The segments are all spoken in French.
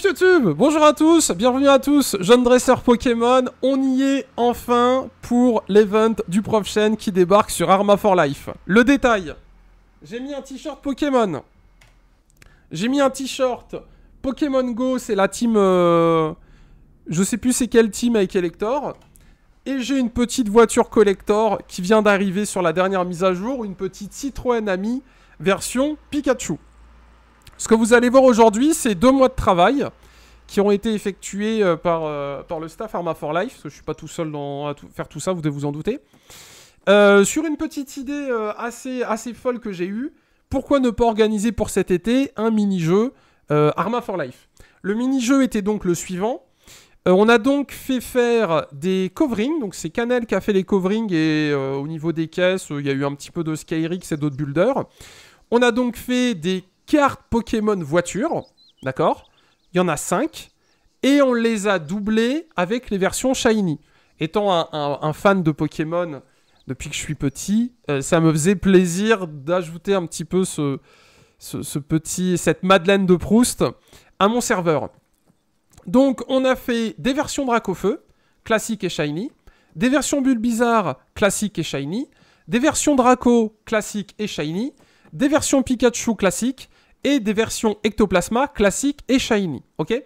YouTube Bonjour à tous, bienvenue à tous, jeune dresseur Pokémon, on y est enfin pour l'event du Prof qui débarque sur Arma for Life. Le détail, j'ai mis un t-shirt Pokémon, j'ai mis un t-shirt Pokémon Go, c'est la team... Euh, je sais plus c'est quelle team avec Elector. Et j'ai une petite voiture collector qui vient d'arriver sur la dernière mise à jour, une petite Citroën Ami version Pikachu. Ce que vous allez voir aujourd'hui, c'est deux mois de travail qui ont été effectués euh, par, euh, par le staff Arma for Life, je ne suis pas tout seul dans, à faire tout ça, vous devez vous en douter. Euh, sur une petite idée assez, assez folle que j'ai eue, pourquoi ne pas organiser pour cet été un mini-jeu Arma for Life Le mini-jeu était donc le suivant. on a donc fait faire des coverings, donc c'est Canel qui a fait les coverings et au niveau des caisses, il y a eu un petit peu de Skyrix et d'autres builders. On a donc fait des cartes Pokémon voiture, d'accord Il y en a 5, et on les a doublées avec les versions Shiny. Étant un, fan de Pokémon depuis que je suis petit, euh, ça me faisait plaisir d'ajouter un petit peu ce, petit, cette Madeleine de Proust à mon serveur. Donc on a fait des versions Dracofeu, classique et shiny, des versions Bulbizarre, classique et shiny, des versions Draco, classique et shiny, des versions Pikachu, classique, et des versions Ectoplasma classique et Shiny. Ok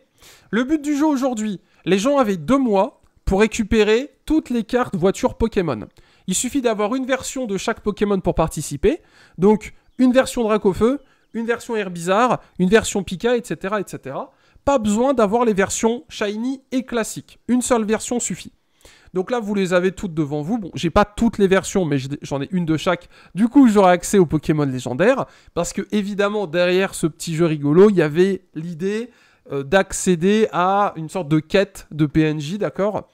Le but du jeu aujourd'hui, les gens avaient deux mois pour récupérer toutes les cartes voitures Pokémon. Il suffit d'avoir une version de chaque Pokémon pour participer. Donc, une version Dracofeu, une version Air Bizarre, une version Pika, etc., etc. Pas besoin d'avoir les versions Shiny et Classique, Une seule version suffit. Donc là, vous les avez toutes devant vous. Bon, j'ai pas toutes les versions, mais j'en ai une de chaque. Du coup, j'aurai accès aux Pokémon légendaires. Parce que, évidemment, derrière ce petit jeu rigolo, il y avait l'idée euh, d'accéder à une sorte de quête de PNJ, d'accord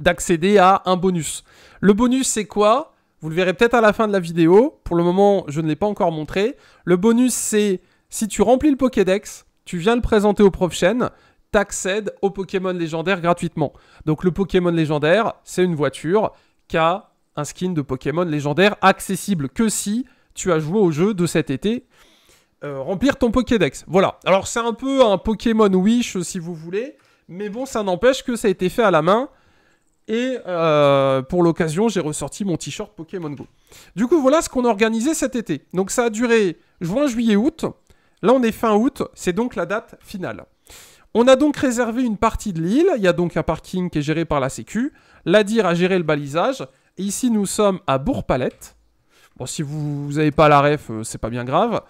D'accéder à un bonus. Le bonus, c'est quoi Vous le verrez peut-être à la fin de la vidéo. Pour le moment, je ne l'ai pas encore montré. Le bonus, c'est si tu remplis le Pokédex, tu viens le présenter au prof chaîne, Accède au Pokémon légendaire gratuitement. Donc le Pokémon légendaire, c'est une voiture qui a un skin de Pokémon légendaire accessible que si tu as joué au jeu de cet été, euh, remplir ton Pokédex. Voilà. Alors c'est un peu un Pokémon Wish si vous voulez, mais bon, ça n'empêche que ça a été fait à la main. Et euh, pour l'occasion, j'ai ressorti mon t-shirt Pokémon Go. Du coup, voilà ce qu'on a organisé cet été. Donc ça a duré juin, juillet, août. Là, on est fin août, c'est donc la date finale. On a donc réservé une partie de l'île, il y a donc un parking qui est géré par la Sécu, l'ADIR a géré le balisage, et ici nous sommes à Bourg-Palette. Bon, si vous n'avez pas la ref, euh, c'est pas bien grave.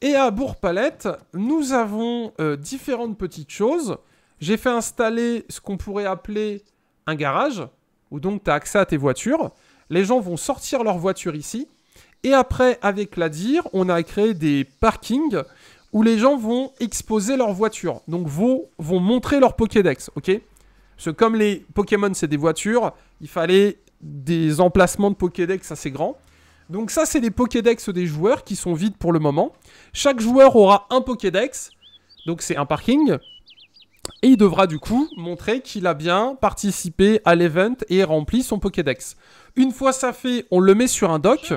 Et à Bourg-Palette, nous avons euh, différentes petites choses. J'ai fait installer ce qu'on pourrait appeler un garage, où donc tu as accès à tes voitures. Les gens vont sortir leurs voitures ici. Et après, avec l'Adir, on a créé des parkings où les gens vont exposer leurs voitures. Donc vont, vont montrer leur Pokédex, ok Parce que comme les Pokémon, c'est des voitures, il fallait des emplacements de Pokédex assez grands. Donc ça, c'est des Pokédex des joueurs qui sont vides pour le moment. Chaque joueur aura un Pokédex, donc c'est un parking. Et il devra du coup montrer qu'il a bien participé à l'event et rempli son Pokédex. Une fois ça fait, on le met sur un dock.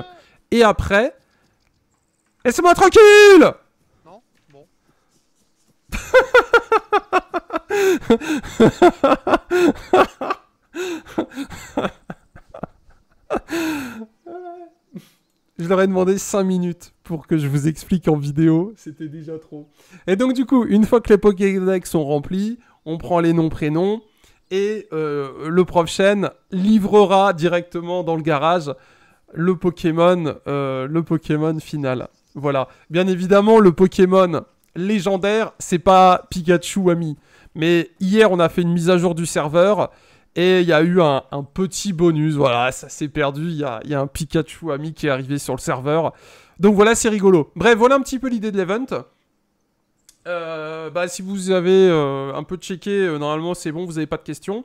Et après... Laissez-moi tranquille je leur ai demandé 5 minutes pour que je vous explique en vidéo, c'était déjà trop. Et donc du coup, une fois que les Pokédex sont remplis, on prend les noms, prénoms, et euh, le prof chaîne livrera directement dans le garage le Pokémon, euh, le Pokémon final. Voilà. Bien évidemment, le Pokémon légendaire, c'est pas Pikachu ami. Mais hier, on a fait une mise à jour du serveur et il y a eu un, petit bonus. Voilà, ça s'est perdu. Il y a, un Pikachu ami qui est arrivé sur le serveur. Donc voilà, c'est rigolo. Bref, voilà un petit peu l'idée de l'event. Euh, bah, si vous avez euh, un peu checké, euh, normalement c'est bon, vous n'avez pas de questions.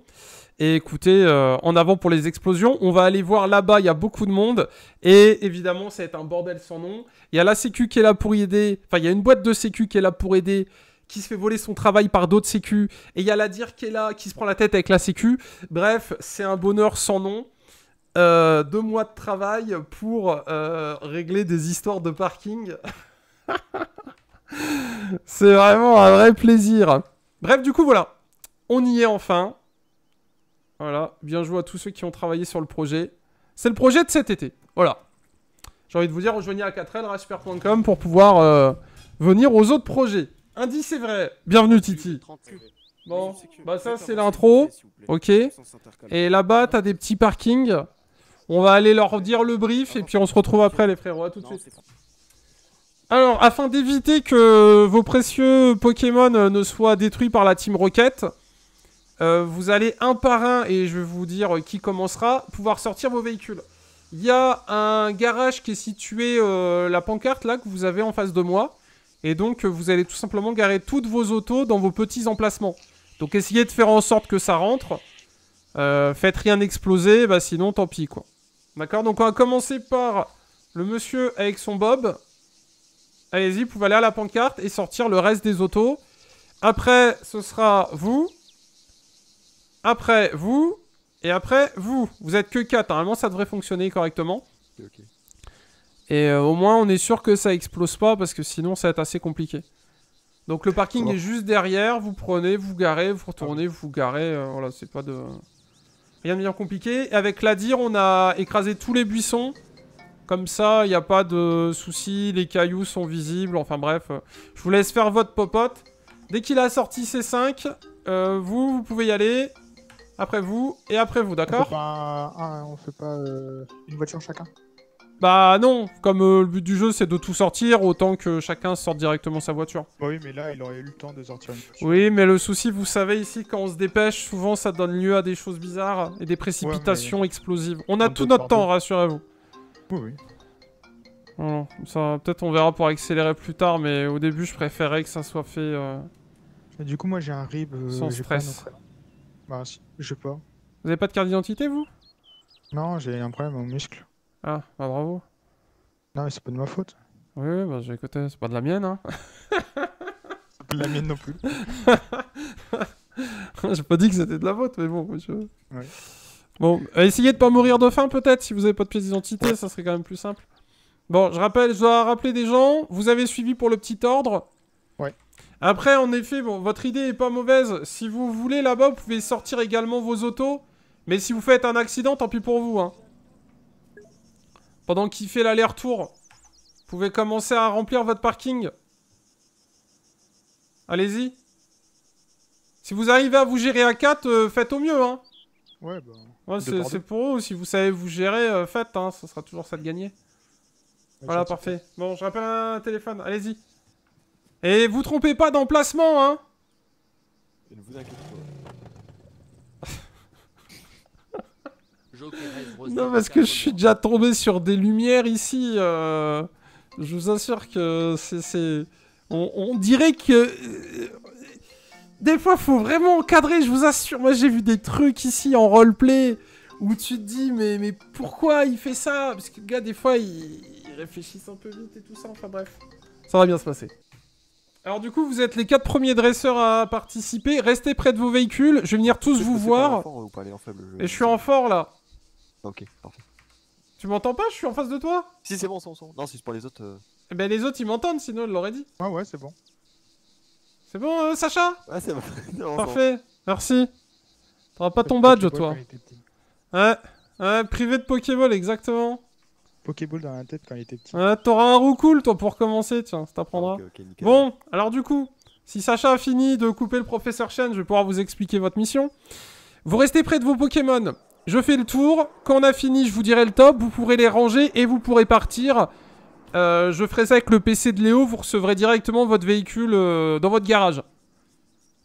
Et écoutez, euh, en avant pour les explosions. On va aller voir là-bas, il y a beaucoup de monde. Et évidemment, ça va être un bordel sans nom. Il y a la sécu qui est là pour y aider. Enfin, il y a une boîte de sécu qui est là pour aider qui se fait voler son travail par d'autres sécu, et il y a la dire qui est là, qui se prend la tête avec la sécu. Bref, c'est un bonheur sans nom. Euh, deux mois de travail pour euh, régler des histoires de parking. c'est vraiment un vrai plaisir. Bref, du coup, voilà. On y est enfin. Voilà, bien joué à tous ceux qui ont travaillé sur le projet. C'est le projet de cet été. Voilà. J'ai envie de vous dire, rejoignez à 4 l pour pouvoir euh, venir aux autres projets. Indice c'est vrai. Bienvenue Titi. Bon, bah ça c'est l'intro. Ok. Et là-bas, t'as des petits parkings. On va aller leur dire le brief et puis on se retrouve après les frérots. À tout de suite. Alors, afin d'éviter que vos précieux Pokémon euh, ne soient détruits par la Team Rocket, euh, vous allez un par un, et je vais vous dire qui commencera, pouvoir sortir vos véhicules. Il y a un garage qui est situé, euh, la pancarte là, que vous avez en face de moi. Et donc, vous allez tout simplement garer toutes vos autos dans vos petits emplacements. Donc, essayez de faire en sorte que ça rentre. Euh, faites rien exploser, bah sinon, tant pis, quoi. D'accord Donc, on va commencer par le monsieur avec son bob. Allez-y, vous pouvez aller à la pancarte et sortir le reste des autos. Après, ce sera vous. Après, vous. Et après, vous. Vous êtes que 4. Normalement, ça devrait fonctionner correctement. Et euh, au moins, on est sûr que ça explose pas parce que sinon, ça va être assez compliqué. Donc, le parking est juste derrière. Vous prenez, vous garez, vous retournez, ah. vous garez. Euh, voilà, c'est pas de. Rien de bien compliqué. Et avec la dire, on a écrasé tous les buissons. Comme ça, il n'y a pas de soucis, Les cailloux sont visibles. Enfin, bref. Euh, je vous laisse faire votre popote. Dès qu'il a sorti ses 5, vous, vous pouvez y aller après vous, et après vous, d'accord On fait fait pas euh, une voiture chacun Bah non, comme euh, le but du jeu c'est de tout sortir, autant que chacun sorte directement sa voiture. Bah oui, mais là il aurait eu le temps de sortir une voiture. Oui, mais le souci, vous savez ici, quand on se dépêche, souvent ça donne lieu à des choses bizarres et des précipitations explosives. On a tout notre temps, rassurez-vous. Oui, oui. peut-être on verra pour accélérer plus tard, mais au début je préférais que ça soit fait. Euh, du coup, moi j'ai un rib. Sans stress. Bah, si, je sais pas. Vous avez pas de carte d'identité, vous Non, j'ai un problème au muscle. Ah, bah bravo. Non, mais c'est pas de ma faute. Oui, bah j'ai écouté, c'est pas de la mienne, hein. c'est pas de la mienne non plus. j'ai pas dit que c'était de la faute, mais bon, monsieur. Bon, euh, essayez de pas mourir de faim, peut-être, si vous avez pas de pièce d'identité, ça serait quand même plus simple. Bon, je rappelle, je dois rappeler des gens. Vous avez suivi pour le petit ordre. Ouais. Après, en effet, bon, votre idée est pas mauvaise. Si vous voulez, là-bas, vous pouvez sortir également vos autos. Mais si vous faites un accident, tant pis pour vous. Hein. Pendant qu'il fait l'aller-retour, vous pouvez commencer à remplir votre parking. Allez-y. Si vous arrivez à vous gérer à 4, euh, faites au mieux. Hein. Ouais, bah, c'est pour vous. Si vous savez vous gérer, euh, faites. Hein. Ça sera toujours ça de gagner. voilà, parfait. Bon, je rappelle un téléphone. Allez-y. Et vous trompez pas d'emplacement, hein Ne vous inquiétez pas. non, parce que je suis déjà tombé sur des lumières ici. Euh. Je vous assure que c'est... On, dirait que... Euh, des fois, faut vraiment encadrer, je vous assure. Moi, j'ai vu des trucs ici en roleplay où tu te dis, mais, mais pourquoi il fait ça Parce que le gars, des fois, il, réfléchissent un peu vite et tout ça. Enfin bref, ça va bien se passer. Alors du coup, vous êtes les quatre premiers dresseurs à participer. Restez près de vos véhicules. Je vais venir tous vous voir. Et je suis en fort là. Ok, parfait. Tu m'entends pas Je suis en face de toi. Si c'est bon, son son, Non, si c'est pour les autres. Euh. Eh ben les autres ils m'entendent, sinon ils l'auraient dit. Ouais, ah ouais, c'est bon. C'est bon, euh, Sacha Ouais, c'est bon. Parfait. Merci. T'auras pas ton badge, toi. Ouais, ouais, privé de Pokéball, exactement. Pokéball dans la tête quand il était petit. Ah, t'auras un roux cool, toi, pour commencer, tiens, ça t'apprendra. bon, alors du coup, si Sacha a fini de couper le professeur Chen, je vais pouvoir vous expliquer votre mission. Vous restez près de vos Pokémon. Je fais le tour. Quand on a fini, je vous dirai le top. Vous pourrez les ranger et vous pourrez partir. Euh, je ferai ça avec le PC de Léo. Vous recevrez directement votre véhicule euh, dans votre garage.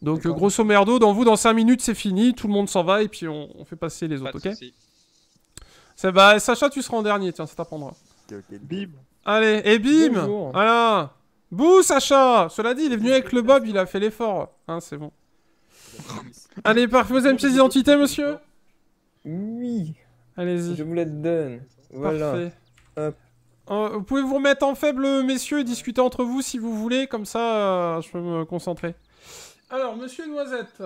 Donc, grosso merdo, dans vous, dans 5 minutes, c'est fini. Tout le monde s'en va et puis on, fait passer les autres, ok bah, Sacha, tu seras en dernier, tiens, ça t'apprendra. Ok, Bim. Allez, et bim Voilà Bouh, Sacha Cela dit, il est venu avec le bob, il a fait l'effort. Hein, c'est bon. Allez, parfait, vous avez une pièce d'identité, monsieur Oui. Allez-y. Je vous la donne. Voilà. Parfait. Euh, vous pouvez vous remettre en faible, messieurs, et discuter entre vous si vous voulez, comme ça, euh, je peux me concentrer. Alors, monsieur Noisette.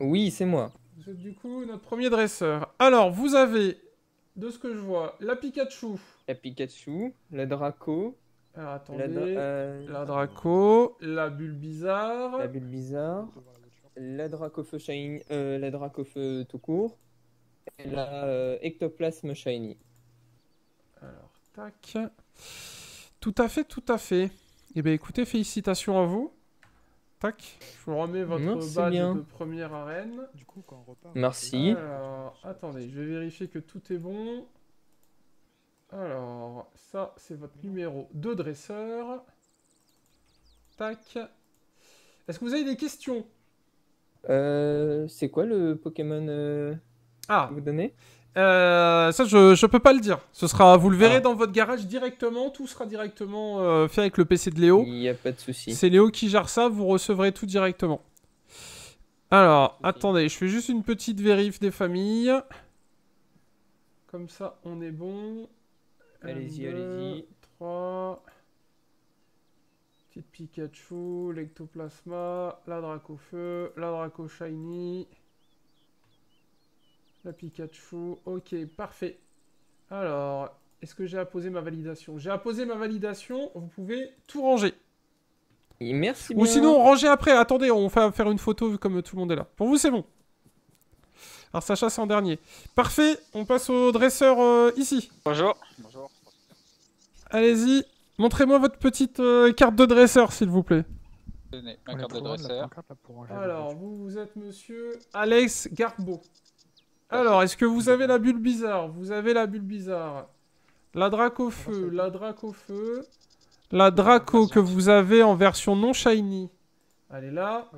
Oui, c'est moi. Vous êtes du coup notre premier dresseur. Alors, vous avez de ce que je vois, la Pikachu. La Pikachu, la Draco. attendez. Euh, la, Draco, la Bulbizarre. La Bulbizarre. La Dracofeu Shiny, euh, la tout court. Et la euh, Ectoplasme Shiny. Alors, tac. Tout à fait, tout à fait. et eh bien, écoutez, félicitations à vous. Tac. Je vous remets votre badge de première arène. Du coup, on repart. Merci. Euh, attendez, je vais vérifier que tout est bon. Alors, ça, c'est votre numéro de dresseur. Tac. Est-ce que vous avez des questions euh, C'est quoi le Pokémon euh, ah. que vous donnez euh, ça, je, peux pas le dire. Ce sera, vous le verrez ah. dans votre garage directement. Tout sera directement euh, fait avec le PC de Léo. Il n'y a pas de souci. C'est Léo qui gère ça. Vous recevrez tout directement. Alors, attendez, je fais juste une petite vérif des familles. Comme ça, on est bon. Allez-y, allez-y. 3. Petite Pikachu, l'ectoplasma, la Draco Feu, la Draco Shiny. La Pikachu. Ok, parfait. Alors, est-ce que j'ai apposé ma validation J'ai apposé ma validation. Vous pouvez tout ranger. merci Ou sinon, ranger après. Attendez, on va faire une photo comme tout le monde est là. Pour vous, c'est bon. Alors, Sacha, c'est en dernier. Parfait, on passe au dresseur euh, ici. Bonjour. Bonjour. Allez-y, montrez-moi votre petite euh, carte de dresseur, s'il vous plaît. Ma carte de dresseur. Alors, vous, vous êtes monsieur Alex Garbo alors, est-ce que vous avez la bulle bizarre Vous avez la bulle bizarre. La Dracofeu, feu, la Dracofeu. feu. La Draco que vous avez en version non shiny. Elle est là.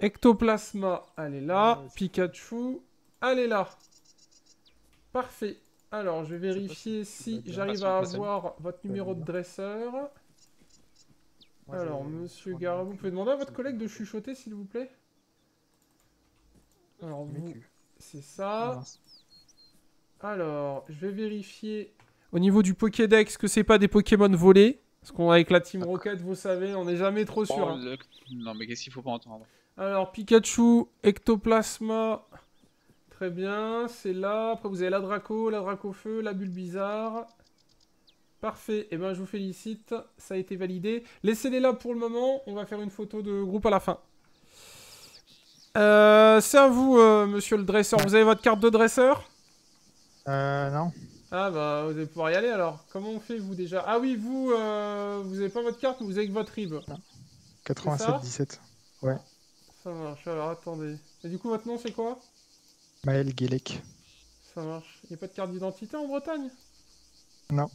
Ectoplasma, elle est là. Pikachu, elle est là. Parfait. Alors, je vais vérifier si j'arrive à avoir votre numéro de dresseur. Alors, monsieur Garabou, vous pouvez demander à votre collègue de chuchoter, s'il vous plaît Alors, vous... C'est ça. Alors, je vais vérifier au niveau du Pokédex que c'est pas des Pokémon volés. Parce qu'avec la Team Rocket, vous savez, on n'est jamais trop sûr. Oh, hein. Non, mais qu'est-ce qu'il faut pas entendre Alors, Pikachu, Ectoplasma. Très bien, c'est là. Après, vous avez la Draco, la Draco Feu, la Bulle Bizarre. Parfait, eh ben, je vous félicite, ça a été validé. Laissez-les là pour le moment, on va faire une photo de groupe à la fin. Euh, c'est à vous, euh, monsieur le dresseur. Vous avez votre carte de dresseur Euh, non. Ah bah, vous allez pouvoir y aller alors. Comment on fait, vous, déjà Ah oui, vous, euh, vous avez pas votre carte, mais vous avez que votre rib. Non. 87, 17. Ouais. Ça marche, alors attendez. Et du coup, votre nom, c'est quoi Maël Guélec. Ça marche. Y a pas de carte d'identité en Bretagne Non.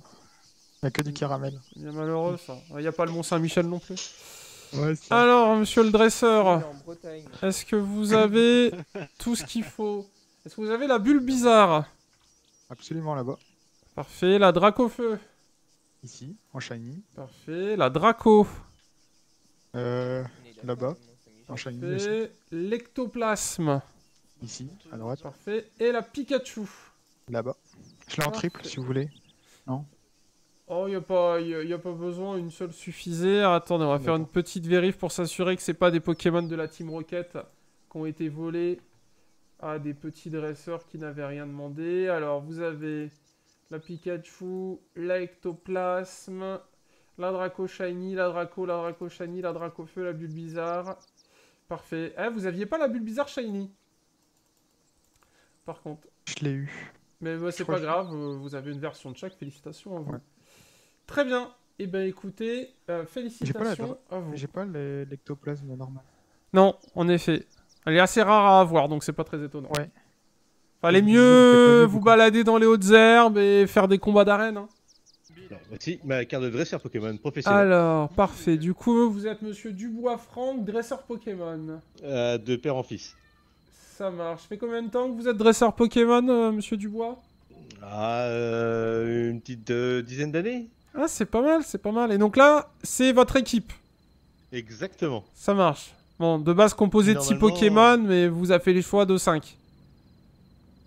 Y'a a que du caramel. Bien malheureux, ça. Y a pas le Mont-Saint-Michel non plus. Alors, monsieur le dresseur, est-ce que vous avez tout ce qu'il faut Est-ce que vous avez la bulle bizarre Absolument là-bas. Parfait, la draco feu. Ici, en shiny. Parfait, la draco. Euh, là-bas, en shiny. Parfait, L'ectoplasme. Ici, à droite. Parfait, et la Pikachu. Là-bas. Je l'ai en triple si vous voulez. Non Oh, il n'y a, pas, pas besoin, une seule suffisait. Attendez, on va faire une petite vérif pour s'assurer que ce n'est pas des Pokémon de la Team Rocket qui ont été volés à des petits dresseurs qui n'avaient rien demandé. Alors, vous avez la Pikachu, la la Draco Shiny, la Draco, la Draco Shiny, la Draco Feu, la Bulle Bizarre. Parfait. Eh, vous aviez pas la Bulle Bizarre Shiny Par contre. Je l'ai eu. Mais bah, c'est pas grave, vous avez une version de chaque, félicitations à vous. Très bien. Et eh ben écoutez, euh, félicitations à vous. J'ai pas l'ectoplasme normal. Non, en effet. Elle est assez rare à avoir, donc c'est pas très étonnant. Ouais. Fallait mieux vous balader dans les hautes herbes et faire des combats d'arène. Hein. Bah, si, ma carte de dresseur Pokémon professionnel. Alors, parfait. Du coup, vous êtes monsieur Dubois Franck, dresseur Pokémon. Euh, de père en fils. Ça marche. Fait combien de temps que vous êtes dresseur Pokémon, euh, monsieur Dubois ah, une petite dizaine d'années. Ah, c'est pas mal, c'est pas mal. Et donc là, c'est votre équipe. Exactement. Ça marche. Bon, de base composé de 6 Pokémon, euh, mais vous avez fait les choix de 5.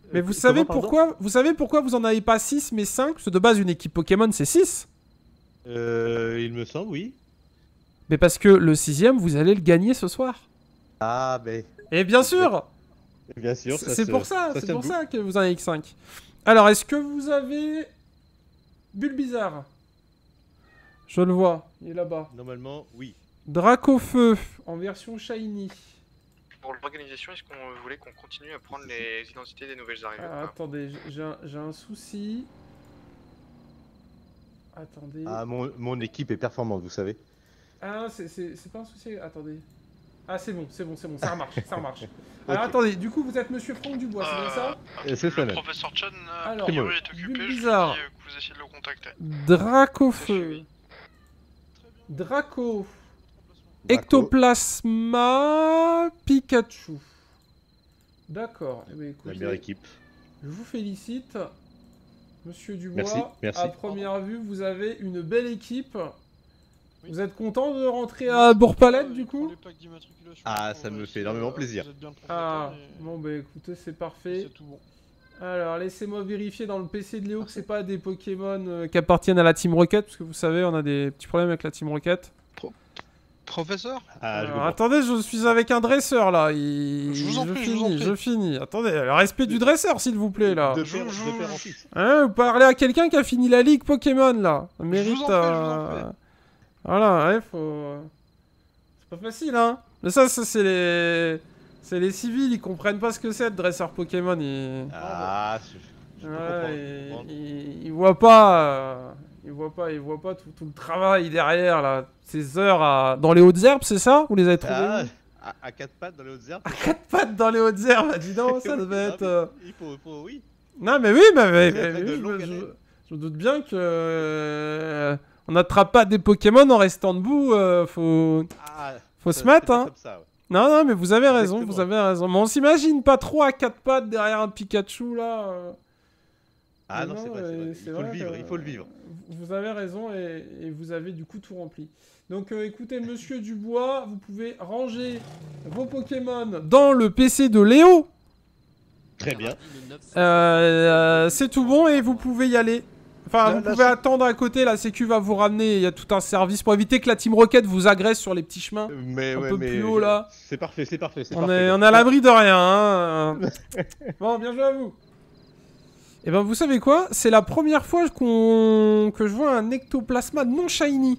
Euh, mais vous savez, pourquoi, vous savez pourquoi vous en avez pas 6 mais 5 Parce que de base, une équipe Pokémon, c'est 6. Euh, il me semble, oui. Mais parce que le 6 vous allez le gagner ce soir. Ah, mais... Ben. Et bien sûr Bien sûr, C'est pour ça, c'est pour ça que vous en avez x 5. Alors, est-ce que vous avez. Bizarre je le vois, il est là-bas. Normalement, oui. Dracofeu, en version shiny. Pour l'organisation, est-ce qu'on voulait qu'on continue à prendre les identités des nouvelles arrivées ah, Attendez, j'ai un, souci. Attendez. Ah, mon, mon équipe est performante, vous savez. Ah, c'est pas un souci, attendez. Ah, c'est bon, c'est bon, c'est bon, ça remarche, ça remarche. Alors ah, attendez, du coup, vous êtes monsieur Franck Dubois, c'est bien ça euh, euh, C'est ça, Le professeur Chun Alors, est, occupé, bizarre. je euh, que vous essayez de le contacter. Dracofeu. Draco. Ectoplasma Pikachu. D'accord. Eh la meilleure équipe. Je vous félicite. Monsieur Dubois, merci, à première vue, vous avez une belle équipe. Vous êtes content de rentrer à Bourpalette, du coup Ah, ça me fait énormément plaisir. Ah, bon bah écoutez, c'est parfait. Alors, laissez-moi vérifier dans le PC de Léo que c'est pas des Pokémon euh, qui appartiennent à la Team Rocket, parce que vous savez, on a des petits problèmes avec la Team Rocket. professeur ah, Attendez, je suis avec un dresseur là. Il... Je finis, je, finis. Attendez, le respect du dresseur, s'il vous plaît là. De Hein, parlez à quelqu'un qui a fini la ligue Pokémon là. mérite. Je vous en voilà, ouais, hein, faut. Euh, c'est pas facile hein. Mais ça c'est les. C'est les civils, ils comprennent pas ce que c'est de dresseur Pokémon. Ils... Ah, je, je euh, ils, voient pas, ils voient pas, ils voient pas tout, le travail derrière là, ces heures à... dans les hautes herbes, c'est ça Vous les avez trouvés ah, à, quatre pattes dans les hautes herbes. À quatre pattes dans les hautes herbes, bah, dis donc, ça devait être. Euh, il faut, oui. Non mais oui, mais, oui, je, me doute bien que euh, on n'attrape pas des Pokémon en restant debout. faut, ah, faut se mettre, hein. Comme ça, non, non, mais vous avez raison, vous avez raison. Mais on s'imagine pas trop à quatre pattes derrière un Pikachu là. Euh. Ah non, c'est vrai, vrai. Il, faut vrai vivre, il faut le vivre, Vous avez raison et, vous avez du coup tout rempli. Donc euh, écoutez, monsieur Dubois, vous pouvez ranger vos Pokémon dans le PC de Léo. Très bien. Euh, c'est tout bon et vous pouvez y aller. Enfin, vous pouvez attendre à côté, la Sécu va vous ramener. Il y a tout un service pour éviter que la Team Rocket vous agresse sur les petits chemins. Euh, mais ouais, là. C'est parfait, c'est parfait. on, est, on à l'abri de rien. Hein. bon, bien joué à vous. Et eh ben, vous savez quoi C'est la première fois que je vois un ectoplasma non shiny.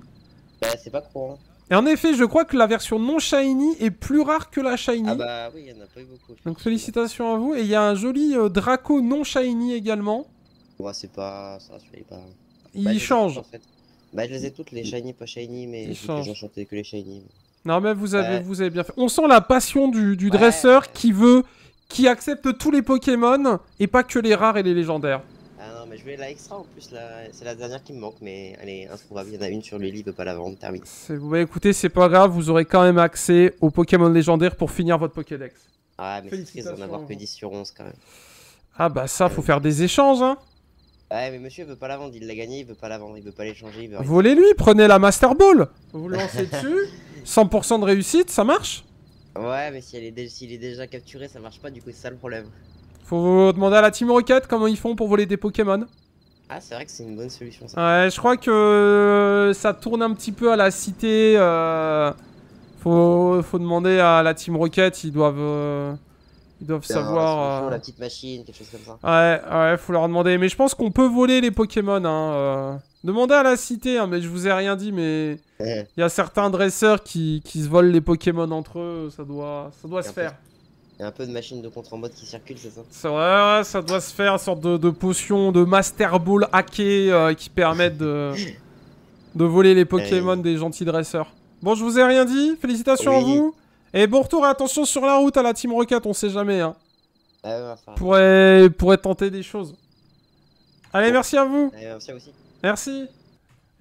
Bah, c'est pas trop. Hein. Et en effet, je crois que la version non shiny est plus rare que la shiny. Ah bah oui, il y en a pas eu beaucoup. Donc félicitations à vous. Et il y a un joli euh, Draco non shiny également. Ouais, c'est pas. Ça, pas. Il bah, change en fait. Bah, je les ai toutes, les shiny, pas shiny, mais j'enchantais que les shiny. Non, mais vous avez, vous avez bien fait. On sent la passion du, du dresseur qui veut. qui accepte tous les Pokémon et pas que les rares et les légendaires. Ah non, mais je voulais la extra en plus, la... c'est la dernière qui me manque, mais elle est introuvable. Il y en a une sur le il ne peut pas la vendre, terminé. Bah, écoutez, c'est pas grave, vous aurez quand même accès aux Pokémon légendaires pour finir votre Pokédex. Ah, mais c'est triste d'en avoir que 10 sur 11 quand même. Ah bah ça, faut faire des échanges, hein Ouais, mais monsieur veut pas la vendre, il l'a gagné, il veut pas la vendre, il veut pas l'échanger. Volez-lui, prenez la Master Ball Vous lancez dessus, 100% de réussite, ça marche Ouais, mais s'il est, déjà capturé, ça marche pas, du coup, c'est ça le problème. Faut demander à la Team Rocket comment ils font pour voler des Pokémon. Ah, c'est vrai que c'est une bonne solution ça. Ouais, je crois que euh, ça tourne un petit peu à la cité. Euh, faut, faut demander à la Team Rocket, ils doivent. Euh, ils doivent savoir. La euh, petite machine, quelque chose comme ça. Ouais, ouais, faut leur demander. Mais je pense qu'on peut voler les Pokémon. Hein, euh. Demandez à la cité, hein, mais je vous ai rien dit, mais. Eh. Il y a certains dresseurs qui... qui, se volent les Pokémon entre eux, ça doit, ça doit se faire. Il y a un peu de machines de contre mode qui circulent, c'est ça ouais, ça doit se faire, une sorte de, potion, de Master Ball hacké euh, qui permettent de, de voler les eh. Pokémon des gentils dresseurs. Bon, je vous ai rien dit, félicitations à vous et eh, bon retour et attention sur la route à la Team Rocket, on sait jamais. Hein. pourrait, pourrait tenter des choses. Allez, merci à vous. merci aussi. Merci.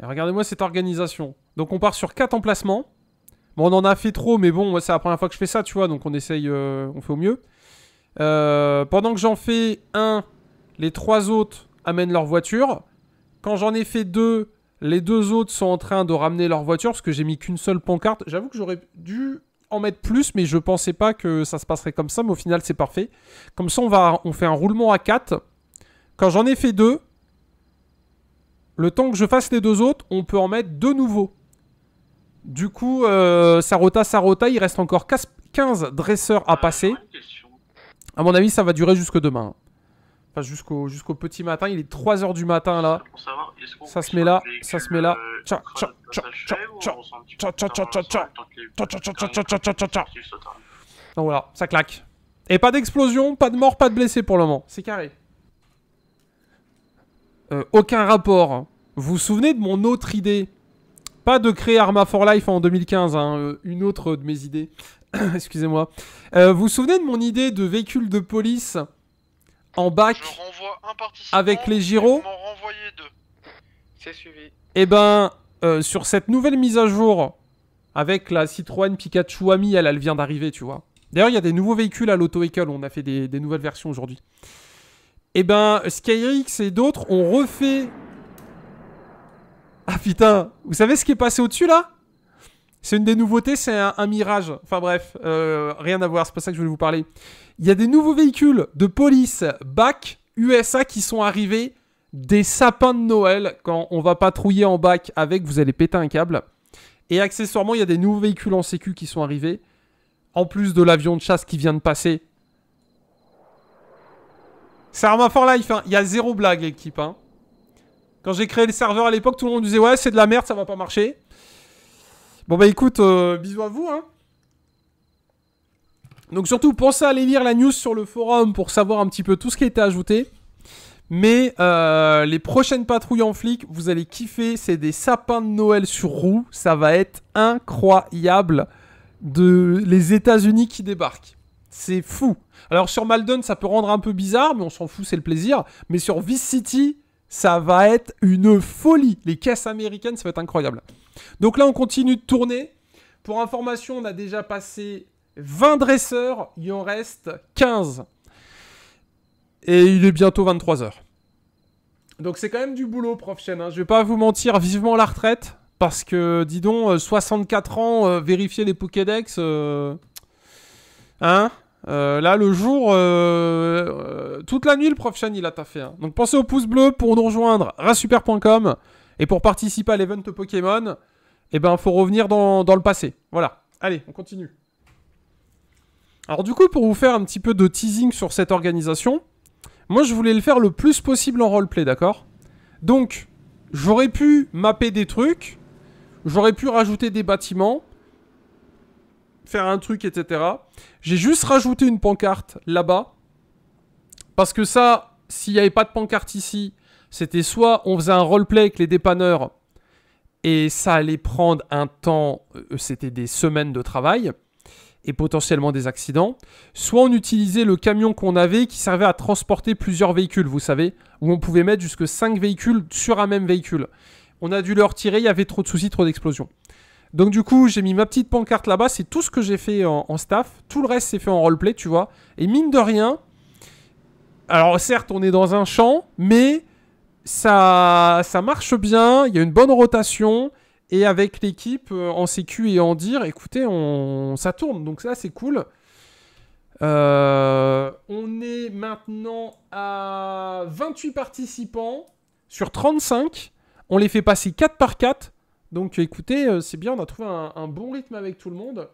Regardez-moi cette organisation. Donc on part sur 4 emplacements. Bon, on en a fait trop, mais bon, c'est la première fois que je fais ça, tu vois, donc on essaye, euh, on fait au mieux. Euh, pendant que j'en fais un, les trois autres amènent leur voiture. Quand j'en ai fait deux, les deux autres sont en train de ramener leur voiture parce que j'ai mis qu'une seule pancarte. J'avoue que j'aurais dû en mettre plus, mais je pensais pas que ça se passerait comme ça, mais au final c'est parfait. Comme ça on, va, on fait un roulement à 4. Quand j'en ai fait deux, le temps que je fasse les deux autres, on peut en mettre deux nouveaux. Du coup, euh, Sarota, Sarota, il reste encore 15 dresseurs à passer. Ah, à mon avis, ça va durer jusque demain. Enfin, jusqu'au jusqu'au petit matin. Il est 3h du matin là. Ça se met là, ça se met là. Donc voilà, ça claque. Et pas d'explosion, pas de mort, pas de blessé pour le moment. C'est carré. aucun rapport. Vous vous souvenez de mon autre idée Pas de créer Arma for Life en 2015, une autre de mes idées. Excusez-moi. vous vous souvenez de mon idée de véhicule de police en bac avec les gyros. Et, suivi. Eh ben, euh, sur cette nouvelle mise à jour avec la Citroën Pikachu Ami, elle, vient d'arriver, tu vois. D'ailleurs, il y a des nouveaux véhicules à l'auto-école, on a fait des, nouvelles versions aujourd'hui. Et eh ben, Skyrix et d'autres ont refait. Ah putain, vous savez ce qui est passé au-dessus là c'est une des nouveautés, c'est un, mirage. Enfin bref, euh, rien à voir, c'est pas ça que je voulais vous parler. Il y a des nouveaux véhicules de police BAC USA qui sont arrivés, des sapins de Noël, quand on va patrouiller en BAC avec, vous allez péter un câble. Et accessoirement, il y a des nouveaux véhicules en sécu qui sont arrivés, en plus de l'avion de chasse qui vient de passer. C'est Arma for Life, hein. il y a zéro blague l'équipe. Hein. Quand j'ai créé le serveur à l'époque, tout le monde disait ouais c'est de la merde, ça va pas marcher. Bon bah écoute, euh, bisous à vous. Hein. Donc surtout, pensez à aller lire la news sur le forum pour savoir un petit peu tout ce qui a été ajouté. Mais euh, les prochaines patrouilles en flic, vous allez kiffer. C'est des sapins de Noël sur roue. Ça va être incroyable. De les États-Unis qui débarquent. C'est fou. Alors sur Malden, ça peut rendre un peu bizarre, mais on s'en fout, c'est le plaisir. Mais sur Vice City, ça va être une folie. Les caisses américaines, ça va être incroyable. Donc là, on continue de tourner. Pour information, on a déjà passé 20 dresseurs, il en reste 15. Et il est bientôt 23h. Donc c'est quand même du boulot, prof Chen. Hein. Je vais pas vous mentir, vivement la retraite. Parce que, dis donc, 64 euh, ans, euh, vérifier les Pokédex. Euh, hein, là, le jour, toute la nuit, le prof il a taffé. Hein. Donc pensez au pouce bleu pour nous rejoindre, rasuper.com. Et pour participer à l'event Pokémon, eh ben, faut revenir dans, dans le passé. Voilà. Allez, on continue. Alors du coup, pour vous faire un petit peu de teasing sur cette organisation, moi je voulais le faire le plus possible en roleplay, d'accord Donc, j'aurais pu mapper des trucs, j'aurais pu rajouter des bâtiments, faire un truc, etc. J'ai juste rajouté une pancarte là-bas, parce que ça, s'il n'y avait pas de pancarte ici, c'était soit on faisait un roleplay avec les dépanneurs et ça allait prendre un temps, euh, c'était des semaines de travail et potentiellement des accidents, soit on utilisait le camion qu'on avait qui servait à transporter plusieurs véhicules, vous savez, où on pouvait mettre jusque 5 véhicules sur un même véhicule. On a dû le retirer, il y avait trop de soucis, trop d'explosions. Donc du coup, j'ai mis ma petite pancarte là-bas, c'est tout ce que j'ai fait en, en, staff, tout le reste c'est fait en roleplay, tu vois. Et mine de rien, alors certes on est dans un champ, mais ça, ça marche bien, il y a une bonne rotation. Et avec l'équipe euh, en sécu et en dire, écoutez, on, ça tourne. Donc ça, c'est cool. Euh, on est maintenant à 28 participants sur 35. On les fait passer 4 par 4. Donc écoutez, euh, c'est bien, on a trouvé un, bon rythme avec tout le monde.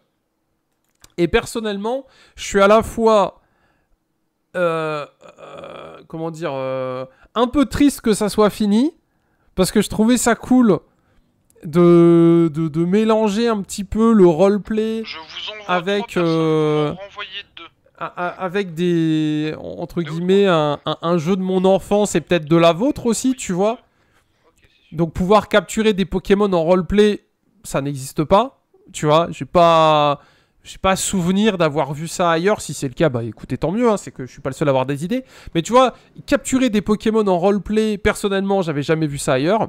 Et personnellement, je suis à la fois... comment dire un peu triste que ça soit fini, parce que je trouvais ça cool de, de, mélanger un petit peu le roleplay avec... Euh, avec des... entre guillemets, hein. un, un, jeu de mon enfance et peut-être de la vôtre aussi, tu vois. Donc pouvoir capturer des Pokémon en roleplay, ça n'existe pas, tu vois. J'ai pas... Je sais pas souvenir d'avoir vu ça ailleurs. Si c'est le cas, bah écoutez, tant mieux. Hein, c'est que je suis pas le seul à avoir des idées. Mais tu vois, capturer des Pokémon en roleplay, personnellement, j'avais jamais vu ça ailleurs.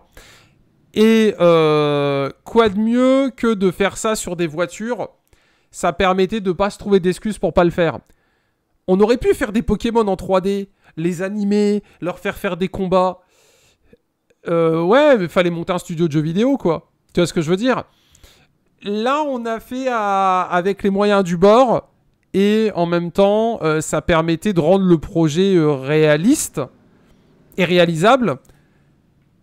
Et euh, quoi de mieux que de faire ça sur des voitures Ça permettait de pas se trouver d'excuses pour pas le faire. On aurait pu faire des Pokémon en 3D, les animer, leur faire faire des combats. Euh, ouais, mais fallait monter un studio de jeux vidéo, quoi. Tu vois ce que je veux dire là, on a fait avec les moyens du bord et en même temps, euh, ça permettait de rendre le projet euh, réaliste et réalisable.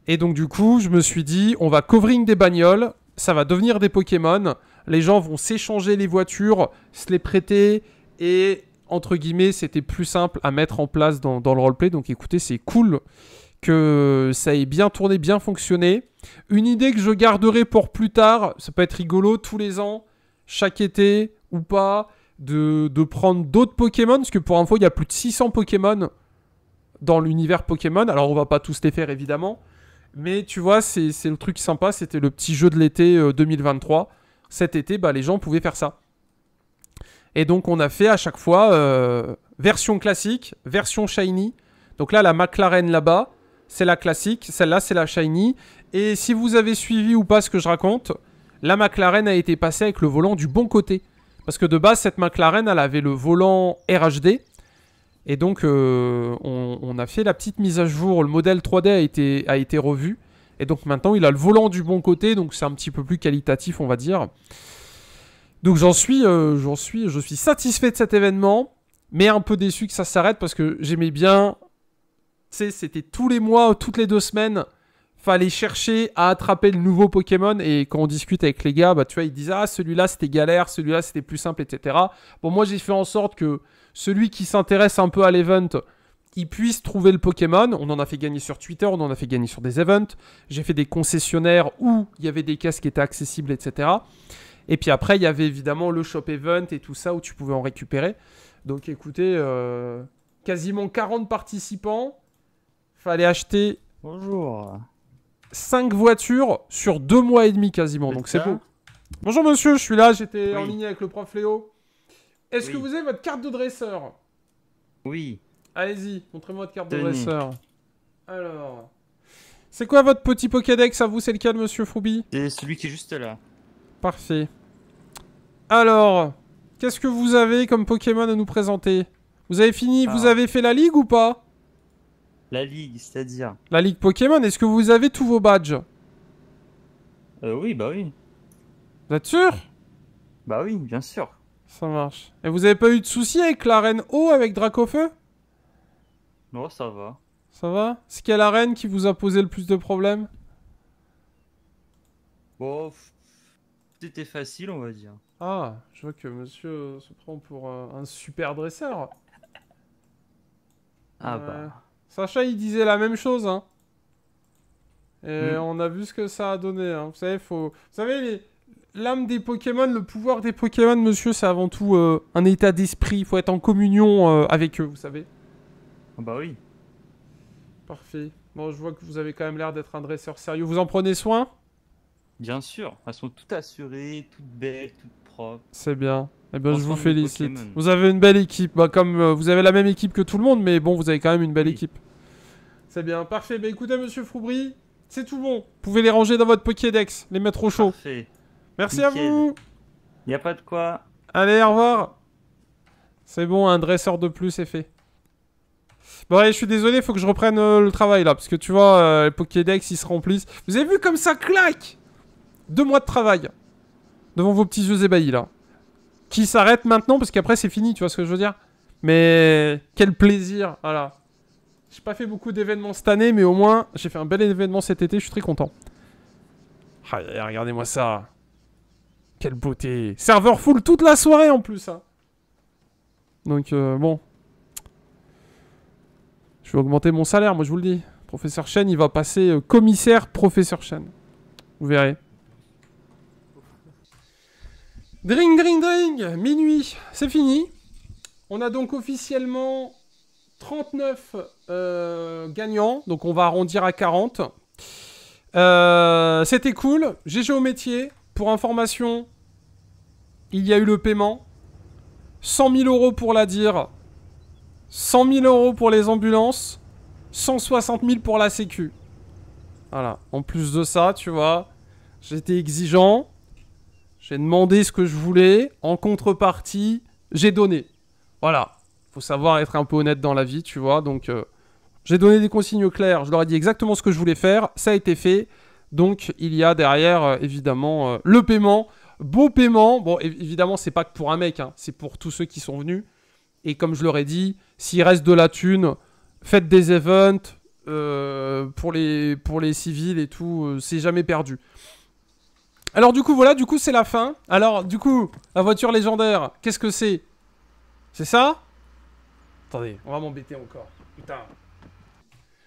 Et donc, du coup, je me suis dit, on va covering des bagnoles, ça va devenir des Pokémon. Les gens vont s'échanger les voitures, se les prêter et entre guillemets, c'était plus simple à mettre en place dans, dans le roleplay. Donc écoutez, c'est cool que ça ait bien tourné, bien fonctionné. Une idée que je garderai pour plus tard, ça peut être rigolo tous les ans, chaque été ou pas, de, prendre d'autres Pokémon, parce que pour info, il y a plus de 600 Pokémon dans l'univers Pokémon. Alors on va pas tous les faire évidemment, mais tu vois, c'est le truc sympa, c'était le petit jeu de l'été 2023. Euh, Cet été, bah, les gens pouvaient faire ça. Et donc on a fait à chaque fois euh, version classique, version shiny. Donc là, la McLaren là-bas, c'est la classique, celle-là, c'est la shiny. Et si vous avez suivi ou pas ce que je raconte, la McLaren a été passée avec le volant du bon côté. Parce que de base, cette McLaren, elle avait le volant RHD. Et donc, euh, on, a fait la petite mise à jour. Le modèle 3D a été, a été revu. Et donc maintenant, il a le volant du bon côté. Donc, c'est un petit peu plus qualitatif, on va dire. Donc, j'en suis, euh, j'en suis, je suis satisfait de cet événement. Mais un peu déçu que ça s'arrête parce que j'aimais bien. Tu sais, c'était tous les mois, toutes les deux semaines fallait chercher à attraper le nouveau Pokémon. Et quand on discute avec les gars, bah, tu vois, ils disent Ah, celui-là c'était galère, celui-là c'était plus simple, etc. Bon, moi j'ai fait en sorte que celui qui s'intéresse un peu à l'event, il puisse trouver le Pokémon. On en a fait gagner sur Twitter, on en a fait gagner sur des events. J'ai fait des concessionnaires où il y avait des caisses qui étaient accessibles, etc. Et puis après, il y avait évidemment le shop event et tout ça où tu pouvais en récupérer. Donc écoutez, euh, quasiment 40 participants. Fallait acheter. Bonjour. 5 voitures sur 2 mois et demi quasiment, donc c'est beau. Bonjour monsieur, je suis là, j'étais en ligne avec le prof Léo. Est-ce que vous avez votre carte de dresseur Oui. Allez-y, montrez-moi votre carte de dresseur. Alors. C'est quoi votre petit Pokédex à vous C'est lequel, monsieur Froubi C'est celui qui est juste là. Parfait. Alors, qu'est-ce que vous avez comme Pokémon à nous présenter Vous avez fini, vous avez fait la ligue ou pas la ligue, c'est-à-dire La ligue Pokémon, est-ce que vous avez tous vos badges euh, Oui, bah oui. Vous êtes sûr Bah oui, bien sûr. Ça marche. Et vous avez pas eu de soucis avec l'arène haut avec Dracofeu Non, oh, ça va. Ça va C'est quelle arène qui vous a posé le plus de problèmes Bon, c'était facile, on va dire. Ah, je vois que monsieur se prend pour euh, un super dresseur. Ah euh, bah. Sacha, il disait la même chose. Hein. Et hmm. on a vu ce que ça a donné. Hein. Vous savez, faut... Vous savez l'âme des Pokémon, le pouvoir des Pokémon, monsieur, c'est avant tout euh, un état d'esprit. Il faut être en communion euh, avec eux, vous savez. Ah bah oui. Parfait. Bon, je vois que vous avez quand même l'air d'être un dresseur sérieux. Vous en prenez soin Bien sûr. Elles sont toutes assurées, toutes belles, toutes propres. C'est bien. Eh ben, je vous félicite. Vous avez une belle équipe. Bah, comme euh, vous avez la même équipe que tout le monde, mais bon, vous avez quand même une belle équipe. C'est bien, parfait. mais bah, écoutez, monsieur Froubri, c'est tout bon. Vous pouvez les ranger dans votre Pokédex, les mettre au chaud. Merci à vous. n'y a pas de quoi. Allez, au revoir. C'est bon, un dresseur de plus est fait. Bon, allez, je suis désolé, faut que je reprenne euh, le travail là, parce que tu vois, euh, les Pokédex ils se remplissent. Vous avez vu comme ça claque Deux mois de travail devant vos petits yeux ébahis là qui s'arrête maintenant parce qu'après c'est fini, tu vois ce que je veux dire Mais quel plaisir, voilà. J'ai pas fait beaucoup d'événements cette année, mais au moins j'ai fait un bel événement cet été, je suis très content. Ah, regardez-moi ça. Quelle beauté. Serveur full toute la soirée en plus. Hein. Donc euh, bon. Je vais augmenter mon salaire, moi je vous le dis. Professeur Chen, il va passer euh, commissaire professeur Chen. Vous verrez. Dring, dring, dring Minuit, c'est fini. On a donc officiellement 39 euh, gagnants, donc on va arrondir à 40. Euh, c'était cool. GG au métier. Pour information, il y a eu le paiement. 100 000 euros pour la dire. 100 000 euros pour les ambulances. 160 000 pour la sécu. Voilà. En plus de ça, tu vois, j'étais exigeant. J'ai demandé ce que je voulais. En contrepartie, j'ai donné. Voilà. Faut savoir être un peu honnête dans la vie, tu vois. Donc, euh, j'ai donné des consignes claires. Je leur ai dit exactement ce que je voulais faire. Ça a été fait. Donc, il y a derrière, euh, évidemment, euh, le paiement. Beau paiement. Bon, évidemment, c'est pas que pour un mec. Hein. C'est pour tous ceux qui sont venus. Et comme je leur ai dit, s'il reste de la thune, faites des events. pour, les, pour les civils et tout, c'est jamais perdu. Alors du coup, voilà, du coup, c'est la fin. Alors, du coup, la voiture légendaire, qu'est-ce que c'est C'est ça Attendez, on va m'embêter encore. Putain.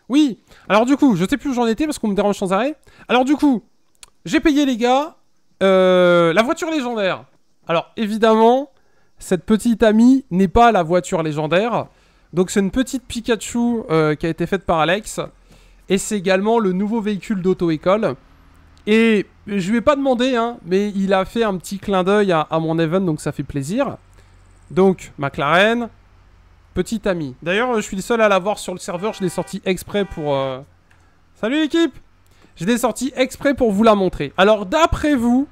Oui Alors du coup, je sais plus où j'en étais parce qu'on me dérange sans arrêt. Alors du coup, j'ai payé les gars euh, la voiture légendaire. Alors évidemment, cette petite amie n'est pas la voiture légendaire. Donc c'est une petite Pikachu euh, qui a été faite par Alex. Et c'est également le nouveau véhicule d'auto-école. Et je lui ai pas demandé, hein, mais il a fait un petit clin d'œil à, mon event, donc ça fait plaisir. Donc, McLaren, petit ami. D'ailleurs, je suis le seul à l'avoir sur le serveur, je l'ai sorti exprès pour... Euh, Salut l'équipe Je l'ai sorti exprès pour vous la montrer. Alors, d'après vous,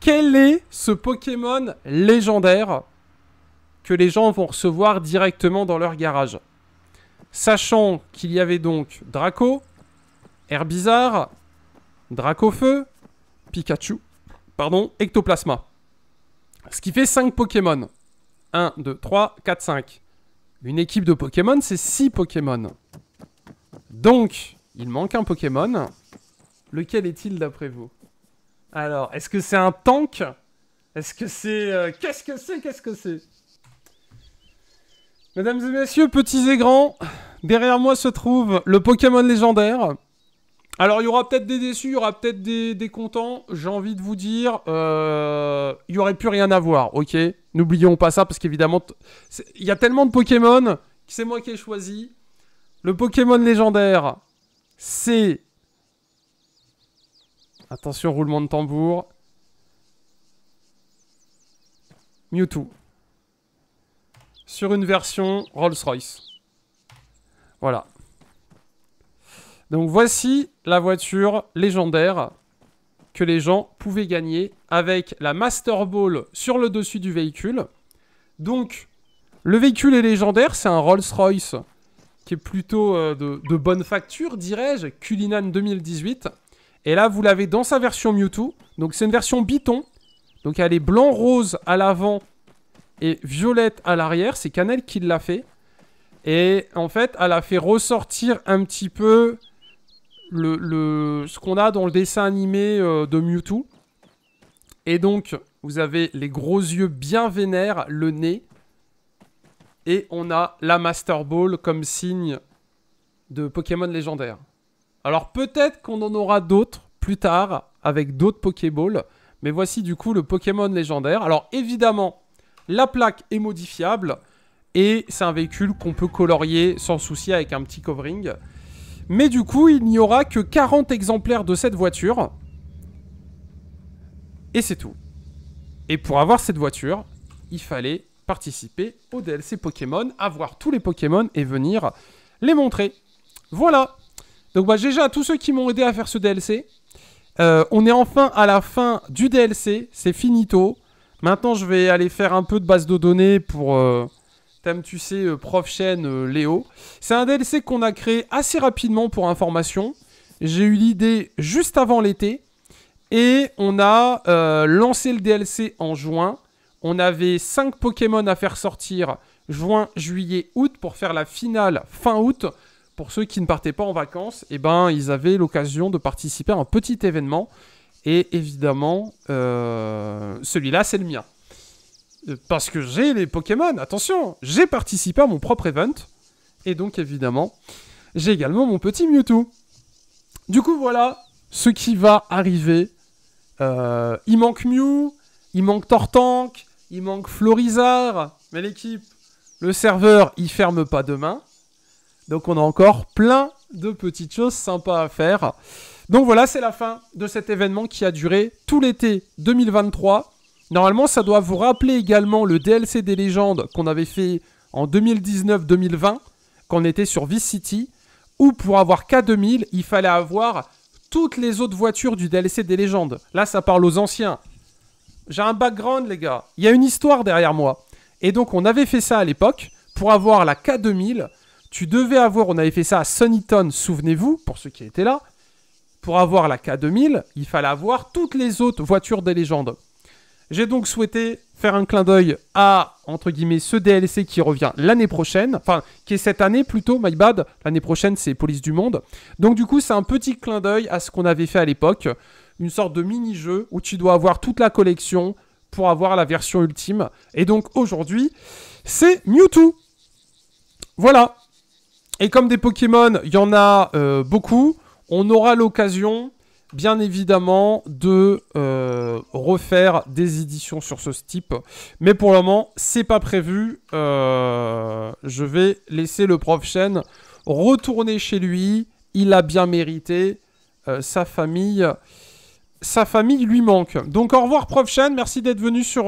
quel est ce Pokémon légendaire que les gens vont recevoir directement dans leur garage Sachant qu'il y avait donc Draco, Air Bizarre... Dracofeu, Pikachu, pardon, Ectoplasma. Ce qui fait 5 Pokémon. 1, 2, 3, 4, 5. Une équipe de Pokémon, c'est 6 Pokémon. Donc, il manque un Pokémon. Lequel est-il d'après vous Alors, est-ce que c'est un tank Est-ce que c'est... Euh, qu'est-ce que c'est Qu'est-ce que c'est Mesdames et messieurs, petits et grands, derrière moi se trouve le Pokémon légendaire. Alors, il y aura peut-être des déçus, il y aura peut-être des, contents. J'ai envie de vous dire, euh, il n'y aurait plus rien à voir, ok N'oublions pas ça, parce qu'évidemment, il y a tellement de Pokémon, c'est moi qui ai choisi. Le Pokémon légendaire, c'est... Attention, roulement de tambour. Mewtwo. Sur une version Rolls-Royce. Voilà. Donc voici la voiture légendaire que les gens pouvaient gagner avec la Master Ball sur le dessus du véhicule. Donc, le véhicule est légendaire, c'est un Rolls-Royce qui est plutôt euh, de, bonne facture, dirais-je, Cullinan 2018. Et là, vous l'avez dans sa version Mewtwo. Donc, c'est une version biton. Donc, elle est blanc-rose à l'avant et violette à l'arrière. C'est Canel qui l'a fait. Et en fait, elle a fait ressortir un petit peu le, ce qu'on a dans le dessin animé euh, de Mewtwo. Et donc, vous avez les gros yeux bien vénères, le nez. Et on a la Master Ball comme signe de Pokémon légendaire. Alors peut-être qu'on en aura d'autres plus tard avec d'autres Pokéballs. Mais voici du coup le Pokémon légendaire. Alors évidemment, la plaque est modifiable. Et c'est un véhicule qu'on peut colorier sans souci avec un petit covering. Mais du coup, il n'y aura que 40 exemplaires de cette voiture. Et c'est tout. Et pour avoir cette voiture, il fallait participer au DLC Pokémon, avoir tous les Pokémon et venir les montrer. Voilà. Donc bah, déjà à tous ceux qui m'ont aidé à faire ce DLC. Euh, on est enfin à la fin du DLC, c'est finito. Maintenant je vais aller faire un peu de base de données pour... Euh, T'aimes tu sais, euh, prof chaîne euh, Léo. C'est un DLC qu'on a créé assez rapidement pour information. J'ai eu l'idée juste avant l'été. Et on a euh, lancé le DLC en juin. On avait 5 Pokémon à faire sortir juin, juillet, août pour faire la finale fin août. Pour ceux qui ne partaient pas en vacances, et eh ben, ils avaient l'occasion de participer à un petit événement. Et évidemment, celui-là, c'est le mien. Euh, parce que j'ai les Pokémon, attention, j'ai participé à mon propre event, et donc évidemment, j'ai également mon petit Mewtwo. Du coup, voilà ce qui va arriver. Euh, il manque Mew, il manque Tortank, il manque Florizard, mais l'équipe, le serveur, il ferme pas demain. Donc on a encore plein de petites choses sympas à faire. Donc voilà, c'est la fin de cet événement qui a duré tout l'été 2023. Normalement, ça doit vous rappeler également le DLC des légendes qu'on avait fait en 2019-2020, quand on était sur Vice City, où pour avoir K2000, il fallait avoir toutes les autres voitures du DLC des légendes. Là, ça parle aux anciens. J'ai un background, les gars. Il y a une histoire derrière moi. Et donc, on avait fait ça à l'époque. Pour avoir la K2000, tu devais avoir, on avait fait ça à Sunnyton, souvenez-vous, pour ceux qui étaient là. Pour avoir la K2000, il fallait avoir toutes les autres voitures des légendes. J'ai donc souhaité faire un clin d'œil à, entre guillemets, ce DLC qui revient l'année prochaine, enfin, qui est cette année plutôt, my bad, l'année prochaine c'est Police du Monde. Donc du coup, c'est un petit clin d'œil à ce qu'on avait fait à l'époque, une sorte de mini-jeu où tu dois avoir toute la collection pour avoir la version ultime. Et donc aujourd'hui, c'est Mewtwo. Voilà. Et comme des Pokémon, il y en a euh, beaucoup, on aura l'occasion bien évidemment de euh, refaire des éditions sur ce type. Mais pour le moment, c'est pas prévu. Euh, je vais laisser le prof Chen retourner chez lui. Il a bien mérité. Euh, sa famille. Sa famille lui manque. Donc au revoir prof Chen, merci d'être venu sur,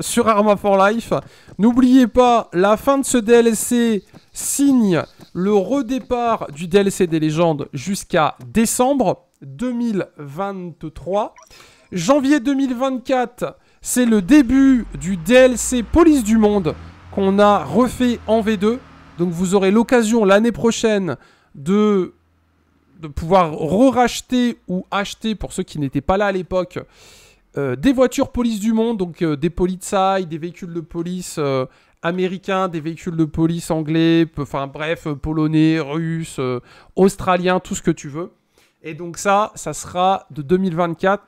sur Arma for Life. N'oubliez pas, la fin de ce DLC signe le redépart du DLC des légendes jusqu'à décembre. 2023. Janvier 2024, c'est le début du DLC Police du Monde qu'on a refait en V2. Donc vous aurez l'occasion l'année prochaine de, de pouvoir re-racheter ou acheter, pour ceux qui n'étaient pas là à l'époque, euh, des voitures police du monde, donc euh, des polizai, des véhicules de police euh, américains, des véhicules de police anglais, enfin bref, polonais, russes, australiens, tout ce que tu veux. Et donc ça, ça sera de 2024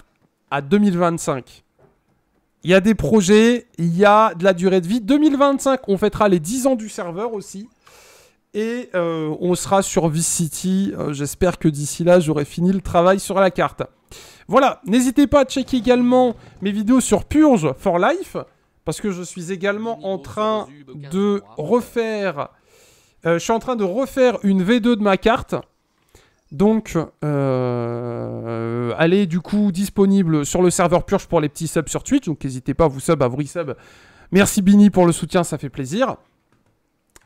à 2025. Il y a des projets, il y a de la durée de vie. 2025, on fêtera les 10 ans du serveur aussi. Et euh, on sera sur Vice city euh, J'espère que d'ici là, j'aurai fini le travail sur la carte. Voilà, n'hésitez pas à checker également mes vidéos sur Purge for Life. Parce que je suis également en train de refaire... Euh, je suis en train de refaire une V2 de ma carte. Donc, allez euh, du coup disponible sur le serveur Purge pour les petits subs sur Twitch. Donc, n'hésitez pas, vous sub, à vous resub. Merci Bini pour le soutien, ça fait plaisir.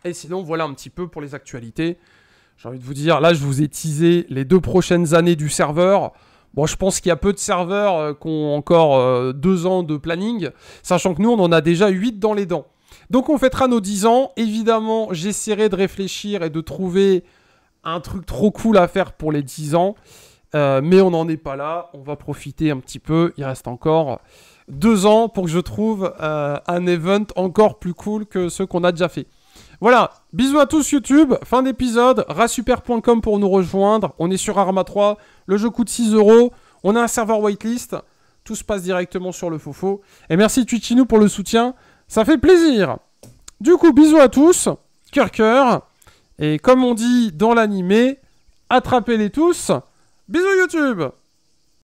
Et sinon, voilà un petit peu pour les actualités. J'ai envie de vous dire, là, je vous ai teasé les deux prochaines années du serveur. Bon, je pense qu'il y a peu de serveurs euh, qui ont encore euh, deux ans de planning, sachant que nous, on en a déjà huit dans les dents. Donc, on fêtera nos dix ans. Évidemment, j'essaierai de réfléchir et de trouver un truc trop cool à faire pour les 10 ans. Euh, mais on n'en est pas là. On va profiter un petit peu. Il reste encore deux ans pour que je trouve euh, un event encore plus cool que ce qu'on a déjà fait. Voilà, bisous à tous YouTube, fin d'épisode, rasuper.com pour nous rejoindre, on est sur Arma 3, le jeu coûte 6 euros, on a un serveur whitelist, tout se passe directement sur le Fofo. Et merci Twitchinou pour le soutien, ça fait plaisir. Du coup, bisous à tous, cœur cœur, et comme on dit dans l'animé, attrapez-les tous. Bisous YouTube